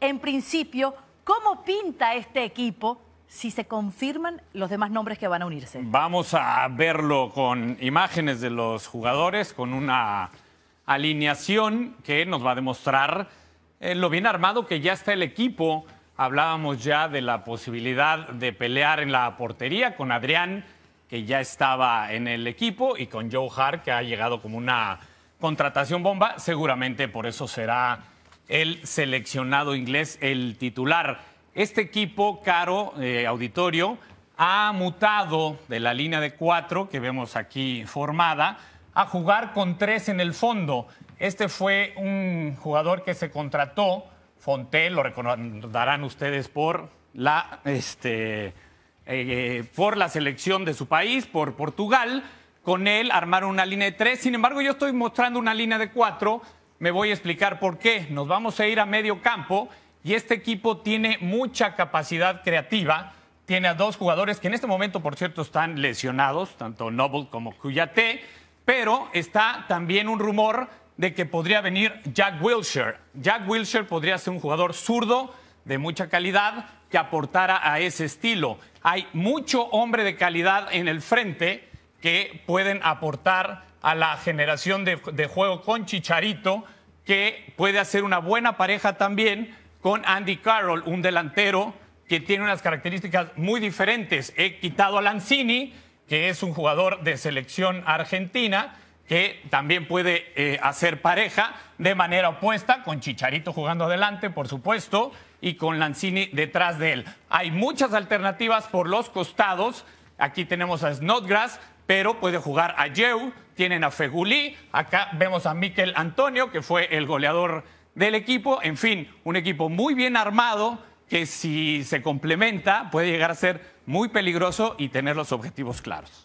en principio, ¿cómo pinta este equipo si se confirman los demás nombres que van a unirse? Vamos a verlo con imágenes de los jugadores, con una alineación que nos va a demostrar eh, lo bien armado que ya está el equipo. Hablábamos ya de la posibilidad de pelear en la portería con Adrián, que ya estaba en el equipo, y con Joe Hart, que ha llegado como una contratación bomba. Seguramente por eso será el seleccionado inglés, el titular. Este equipo, caro, eh, auditorio, ha mutado de la línea de cuatro que vemos aquí formada a jugar con tres en el fondo. Este fue un jugador que se contrató, Fontel, lo recordarán ustedes por la, este, eh, eh, por la selección de su país, por Portugal. Con él armaron una línea de tres. Sin embargo, yo estoy mostrando una línea de cuatro me voy a explicar por qué. Nos vamos a ir a medio campo y este equipo tiene mucha capacidad creativa. Tiene a dos jugadores que en este momento, por cierto, están lesionados, tanto Noble como Cuyate, pero está también un rumor de que podría venir Jack Wilshire. Jack Wilshire podría ser un jugador zurdo de mucha calidad que aportara a ese estilo. Hay mucho hombre de calidad en el frente que pueden aportar a la generación de, de juego con Chicharito que puede hacer una buena pareja también con Andy Carroll, un delantero que tiene unas características muy diferentes. He quitado a Lanzini, que es un jugador de selección argentina, que también puede eh, hacer pareja de manera opuesta, con Chicharito jugando adelante, por supuesto, y con Lanzini detrás de él. Hay muchas alternativas por los costados. Aquí tenemos a Snodgrass, pero puede jugar a Jew tienen a Fegulí, acá vemos a Miquel Antonio, que fue el goleador del equipo, en fin, un equipo muy bien armado que si se complementa puede llegar a ser muy peligroso y tener los objetivos claros.